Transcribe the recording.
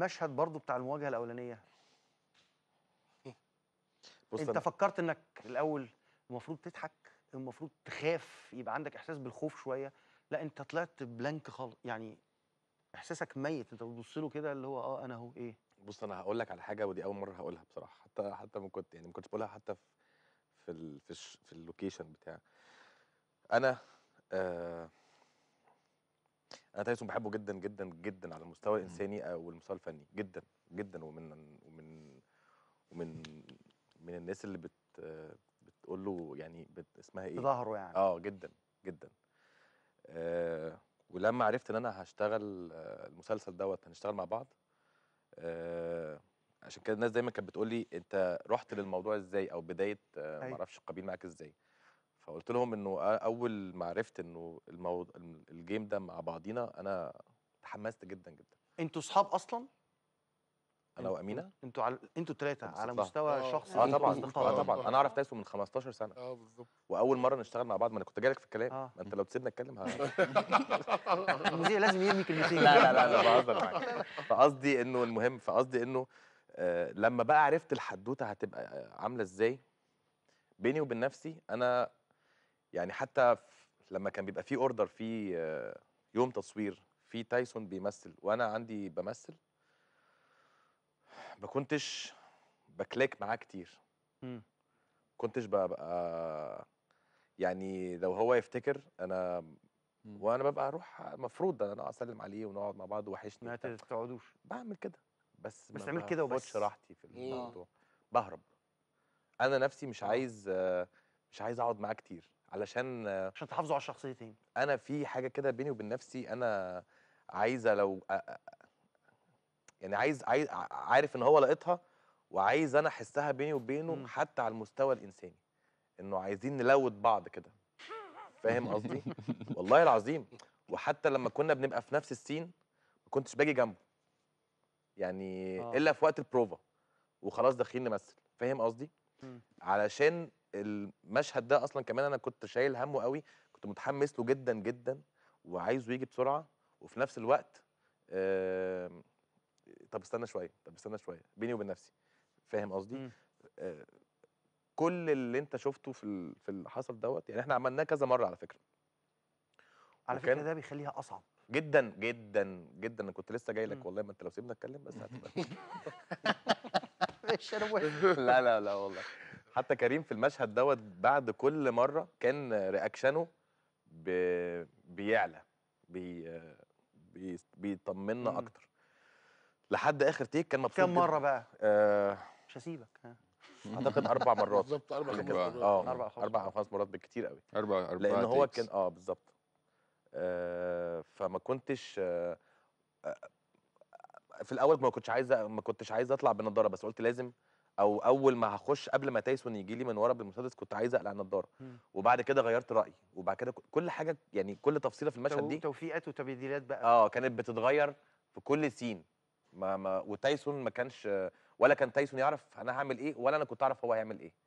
مشهد برضو بتاع المواجهه الاولانيه إيه؟ بص انت فكرت انك الاول المفروض تضحك المفروض تخاف يبقى عندك احساس بالخوف شويه لا انت طلعت بلانك خالص يعني احساسك ميت انت بتبص له كده اللي هو اه انا اهو ايه بص انا هقول لك على حاجه ودي اول مره هقولها بصراحه حتى حتى ما كنت يعني ما كنتش بقولها حتى في في في اللوكيشن بتاع انا آه انا تايسون بحبه جدا جدا جدا على المستوى إمم. الانساني او المستوى الفني جدا جدا ومن ومن ومن من الناس اللي بت بتقول له يعني بت اسمها ايه؟ ظهره يعني اه جدا جدا آه ولما عرفت ان انا هشتغل آه المسلسل دوت هنشتغل مع بعض آه عشان كده الناس دايما كانت بتقول لي انت رحت للموضوع ازاي او بدايه آه اعرفش أيوه. القبيل معاك ازاي فقلت لهم انه اول ما عرفت انه الموض... الجيم ده مع بعضينا انا اتحمست جدا جدا انتوا اصحاب اصلا انا وامينه انتوا على انتوا الثلاثه على مستوى آه. شخصي اه طبعا اه طبعا انا اعرف تايسون من 15 سنه اه بالظبط واول مره نشتغل مع بعض ما انا كنت جايلك في الكلام آه. ما انت لو تسيبني اتكلم آه. المذيع لازم يرمي كلمتين لا لا لا, لا بهزر معاك فقصدي انه المهم فقصدي انه آه، لما بقى عرفت الحدوته هتبقى عامله ازاي بيني وبين نفسي انا يعني حتى لما كان بيبقى في اوردر في آه، يوم تصوير في تايسون بيمثل وانا عندي بمثل ما كنتش بكليك معاه كتير ما كنتش ببقى يعني لو هو يفتكر انا وانا ببقى اروح المفروض انا اسلم عليه ونقعد مع بعض وحشني ما تقعدوش بعمل كده بس بس اعمل كده وبس راحتي في الموضوع بهرب انا نفسي مش آه. عايز آه، مش عايز اقعد معاه كتير علشان عشان تحافظوا على الشخصيتين انا في حاجه كده بيني وبين نفسي انا عايزه لو يعني عايز عايز عارف ان هو لقيتها وعايز انا احسها بيني وبينه م. حتى على المستوى الانساني انه عايزين نلود بعض كده فاهم قصدي والله العظيم وحتى لما كنا بنبقى في نفس السين ما كنتش باجي جنبه يعني آه. الا في وقت البروفا وخلاص داخلين نمثل فاهم قصدي علشان المشهد ده اصلا كمان انا كنت شايل همه قوي كنت متحمس له جدا جدا وعايزه يجي بسرعه وفي نفس الوقت آه طب استنى شويه طب استنى شويه بيني وبين نفسي فاهم قصدي إمم. آه كل اللي انت شفته في في اللي حصل دوت يعني احنا عملناه كذا مره على فكره على فكره ده بيخليها اصعب جدا جدا جدا انا كنت لسه جاي لك إمم. والله ما انت لو سيبنا اتكلم بس هتبقى مش لا لا لا والله حتى كريم في المشهد دوت بعد كل مره كان رياكشنه بي... بيعلى بي... بي... بيطمنا مم. اكتر لحد اخر تيك كان مبسوط كم مره بقى؟ آه... مش هسيبك اعتقد اربع مرات بالظبط اربع خمس مرات اه اربع او خمس مرات بالكتير قوي اربع اربع لان هو تيكس. كان اه بالظبط آه فما كنتش آه, آه، في الاول ما كنتش عايز ما كنتش عايز اطلع بنضاره بس قلت لازم او اول ما هخش قبل ما تايسون يجي لي من ورا بالمسدس كنت عايز اقلع النضاره إمم. وبعد كده غيرت رايي وبعد كده كل حاجه يعني كل تفصيله في المشهد دي توفيقات وتبديلات بقى اه كانت بتتغير في كل سين ما ما وتايسون ما كانش ولا كان تايسون يعرف انا هعمل ايه ولا انا كنت اعرف هو هيعمل ايه